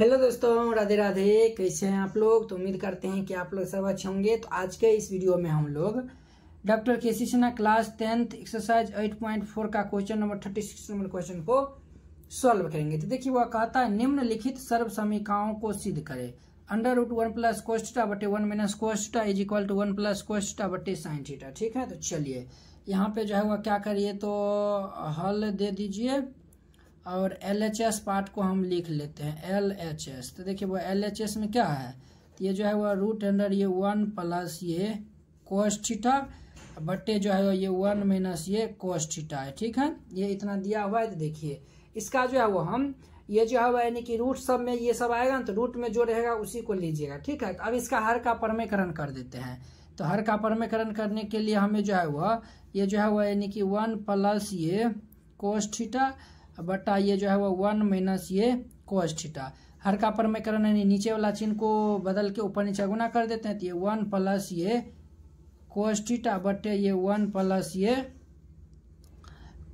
hello दोस्तों राधे राधे कैसे हैं आप लोग तो उम्मीद करते हैं कि आप लोग सब अच्छे होंगे तो आज के इस वीडियो में हम लोग doctor K C Sinha class tenth exercise eight point four का question number thirty six number question को सॉल्व करेंगे तो देखिए वह कहता है निम्नलिखित सर्व समीकाओं को सिद्ध करें under root one plus cos theta बटे one minus cos theta is equal to one plus cos theta बटे साइन थीटा ठीक है तो चलिए यहाँ पे जो है वह क्या करिए तो हल दे दीजिए और एल एच एस पार्ट को हम लिख लेते हैं एल एच एस तो देखिए वो एल एच एस में क्या है ये जो है वो रूट अंडर ये वन प्लस ये कोस्टिटा बट्टे जो है ये वन माइनस ये कोस्टिटा है ठीक है ये इतना दिया हुआ है तो देखिए इसका जो है वो हम ये जो है वो यानी कि रूट सब में ये सब आएगा ना तो रूट में जो रहेगा उसी को लीजिएगा ठीक है अब इसका हर का परमेकरण कर देते हैं तो हर का परमेकरण करने के लिए हमें जो है वह ये जो है वह यानी कि वन प्लस ये कोस्टिटा बट्टा ये जो है वो वन माइनस ये कोस थीटा हर का परमेकरण यानी नीचे वाला चिन्ह को बदल के ऊपर नीचे गुना कर देते हैं तो ये वन प्लस ये कोस थीटा बट्टे ये वन प्लस ये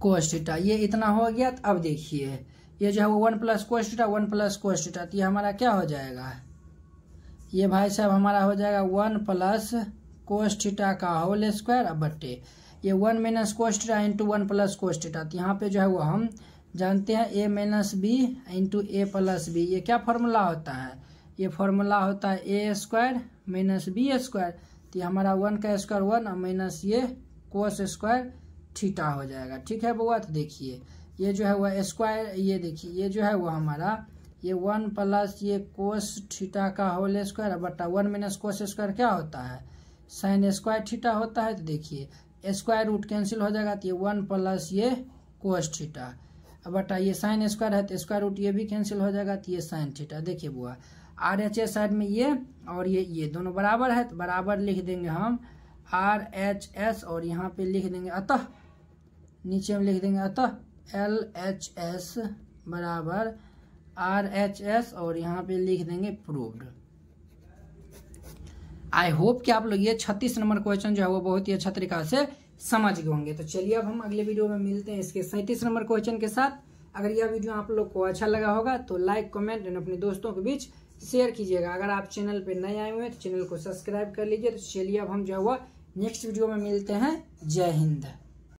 कोस थीटा ये इतना हो गया तो अब देखिए ये जो है वो one plus cos theta one plus cos theta तो ये हमारा क्या हो जाएगा ये भाई साहब हमारा हो जाएगा वन प्लस कोस थीटा का होल स्क्वायर बट्टे ये one minus cos theta into one plus cos theta तो यहाँ पे जो है वो हम जानते हैं A minus B into A plus B ये क्या फॉर्मूला होता है ये फॉर्मूला होता है A square minus B square तो ये हमारा वन का स्क्वायर वन और माइनस ये कोस स्क्वायर ठीठा हो जाएगा ठीक है बुआ तो देखिए ये जो है वह स्क्वायर ये देखिए ये जो है वह हमारा ये वन प्लस ये कोस ठीटा का होल स्क्वायर बट्टा वन माइनस कोस स्क्वायर क्या होता है साइन स्क्वायर ठीठा होता है तो देखिए स्क्वायर रूट कैंसिल हो जाएगा तो ये वन प्लस ये कोस ठीठा बटा ये साइन स्क्वायर है तो स्क्वायर रूट ये भी कैंसिल हो जाएगा तो ये साइन थीटा देखिए बुआ आर एच एस साइड में ये और ये ये दोनों बराबर है तो बराबर लिख देंगे हम आर एच एस और यहाँ पे लिख देंगे अतः नीचे हम लिख देंगे अतः एल एच एस बराबर आर एच एस और यहाँ पे लिख देंगे प्रूव्ड आई होप कि आप लोग ये छत्तीस नंबर क्वेश्चन जो है वो बहुत ही अच्छा तरीका से समझ गए होंगे तो चलिए अब हम अगले वीडियो में मिलते हैं इसके सैंतीस नंबर क्वेश्चन के साथ अगर यह वीडियो आप लोग को अच्छा लगा होगा तो लाइक कमेंट एंड अपने दोस्तों के बीच शेयर कीजिएगा अगर आप चैनल पर नए आए हुए हैं तो चैनल को सब्सक्राइब कर लीजिए तो चलिए अब हम जो हुआ नेक्स्ट वीडियो में मिलते हैं जय हिंद